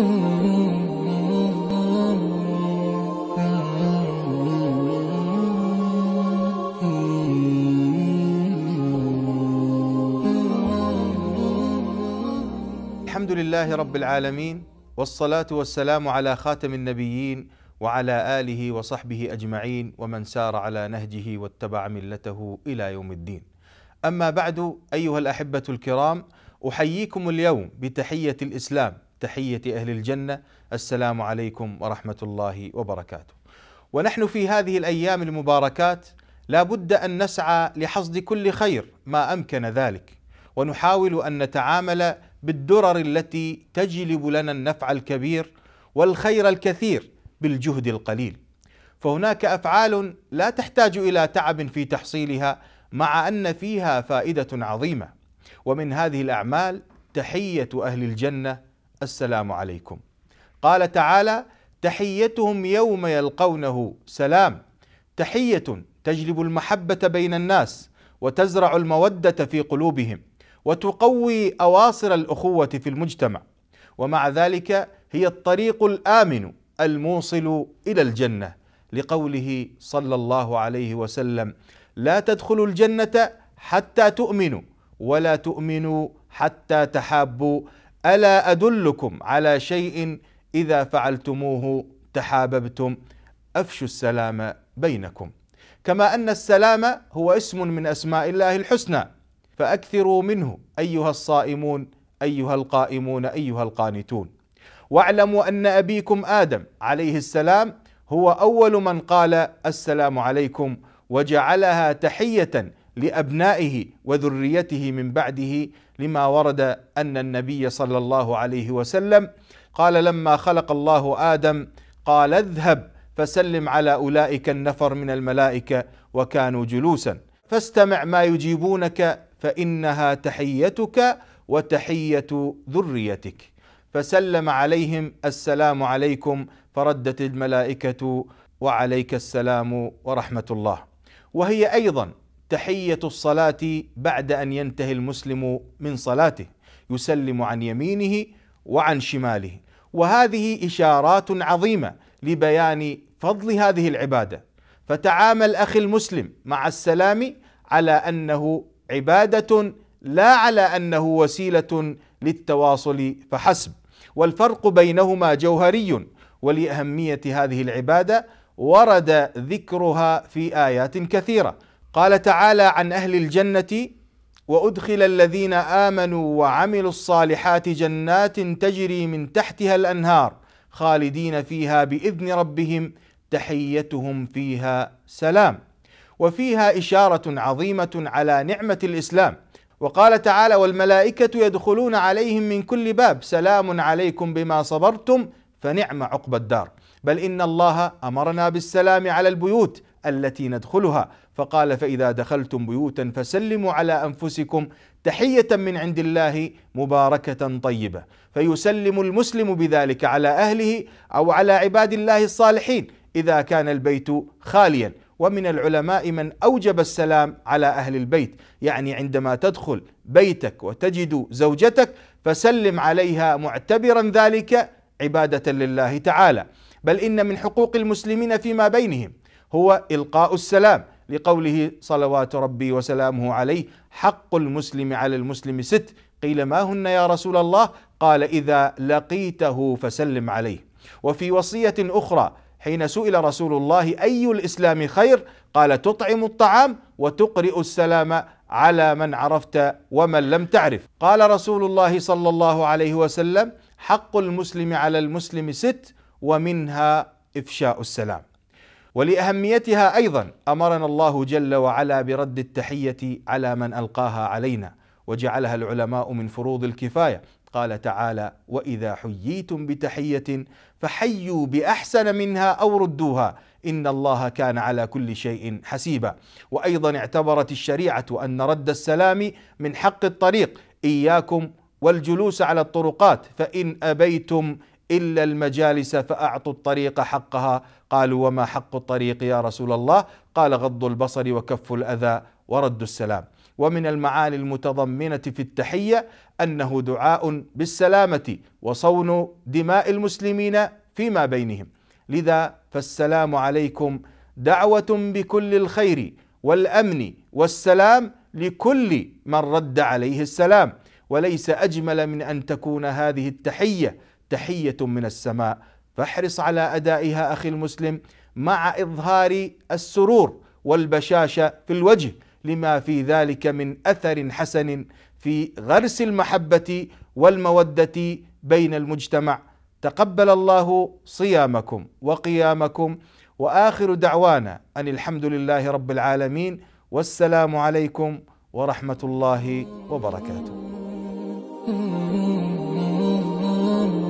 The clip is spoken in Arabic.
الحمد لله رب العالمين والصلاة والسلام على خاتم النبيين وعلى آله وصحبه أجمعين ومن سار على نهجه واتبع ملته إلى يوم الدين أما بعد أيها الأحبة الكرام أحييكم اليوم بتحية الإسلام تحية أهل الجنة السلام عليكم ورحمة الله وبركاته ونحن في هذه الأيام المباركات لا بد أن نسعى لحصد كل خير ما أمكن ذلك ونحاول أن نتعامل بالدرر التي تجلب لنا النفع الكبير والخير الكثير بالجهد القليل فهناك افعال لا تحتاج الى تعب في تحصيلها مع ان فيها فائده عظيمه ومن هذه الاعمال تحيه اهل الجنه السلام عليكم قال تعالى تحيتهم يوم يلقونه سلام تحيه تجلب المحبه بين الناس وتزرع الموده في قلوبهم وتقوي اواصر الاخوه في المجتمع ومع ذلك هي الطريق الامن الموصل الى الجنه لقوله صلى الله عليه وسلم لا تدخلوا الجنه حتى تؤمنوا ولا تؤمنوا حتى تحابوا الا ادلكم على شيء اذا فعلتموه تحاببتم افشوا السلام بينكم كما ان السلام هو اسم من اسماء الله الحسنى فاكثروا منه ايها الصائمون ايها القائمون ايها القانتون واعلموا ان ابيكم ادم عليه السلام هو اول من قال السلام عليكم وجعلها تحيه لابنائه وذريته من بعده لما ورد ان النبي صلى الله عليه وسلم قال لما خلق الله ادم قال اذهب فسلم على اولئك النفر من الملائكه وكانوا جلوسا فاستمع ما يجيبونك فانها تحيتك وتحيه ذريتك فسلم عليهم السلام عليكم فردت الملائكه وعليك السلام ورحمه الله وهي ايضا تحيه الصلاه بعد ان ينتهي المسلم من صلاته يسلم عن يمينه وعن شماله وهذه اشارات عظيمه لبيان فضل هذه العباده فتعامل اخي المسلم مع السلام على انه عباده لا على انه وسيله للتواصل فحسب والفرق بينهما جوهري ولاهميه هذه العباده ورد ذكرها في ايات كثيره قال تعالى عن اهل الجنه وادخل الذين امنوا وعملوا الصالحات جنات تجري من تحتها الانهار خالدين فيها باذن ربهم تحيتهم فيها سلام وفيها اشاره عظيمه على نعمه الاسلام وقال تعالى والملائكه يدخلون عليهم من كل باب سلام عليكم بما صبرتم فنعم عقبى الدار بل ان الله امرنا بالسلام على البيوت التي ندخلها فقال فإذا دخلتم بيوتا فسلموا على أنفسكم تحية من عند الله مباركة طيبة فيسلم المسلم بذلك على أهله أو على عباد الله الصالحين إذا كان البيت خاليا ومن العلماء من اوجب السلام على اهل البيت، يعني عندما تدخل بيتك وتجد زوجتك فسلم عليها معتبرا ذلك عباده لله تعالى، بل ان من حقوق المسلمين فيما بينهم هو إلقاء السلام لقوله صلوات ربي وسلامه عليه حق المسلم على المسلم ست قيل ما هن يا رسول الله قال إذا لقيته فسلم عليه وفي وصية أخرى حين سئل رسول الله أي الإسلام خير قال تطعم الطعام وتقرئ السلام على من عرفت ومن لم تعرف قال رسول الله صلى الله عليه وسلم حق المسلم على المسلم ست ومنها إفشاء السلام ولاهميتها ايضا امرنا الله جل وعلا برد التحيه على من القاها علينا وجعلها العلماء من فروض الكفايه قال تعالى واذا حييتم بتحيه فحيوا باحسن منها او ردوها ان الله كان على كل شيء حسيبا وايضا اعتبرت الشريعه ان رد السلام من حق الطريق اياكم والجلوس على الطرقات فان ابيتم الا المجالس فاعطوا الطريق حقها قالوا وما حق الطريق يا رسول الله قال غض البصر وكف الاذى ورد السلام ومن المعاني المتضمنه في التحيه انه دعاء بالسلامه وصون دماء المسلمين فيما بينهم لذا فالسلام عليكم دعوه بكل الخير والامن والسلام لكل من رد عليه السلام وليس اجمل من ان تكون هذه التحيه تحيه من السماء فاحرص على ادائها اخي المسلم مع اظهار السرور والبشاشه في الوجه لما في ذلك من اثر حسن في غرس المحبه والموده بين المجتمع تقبل الله صيامكم وقيامكم واخر دعوانا ان الحمد لله رب العالمين والسلام عليكم ورحمه الله وبركاته.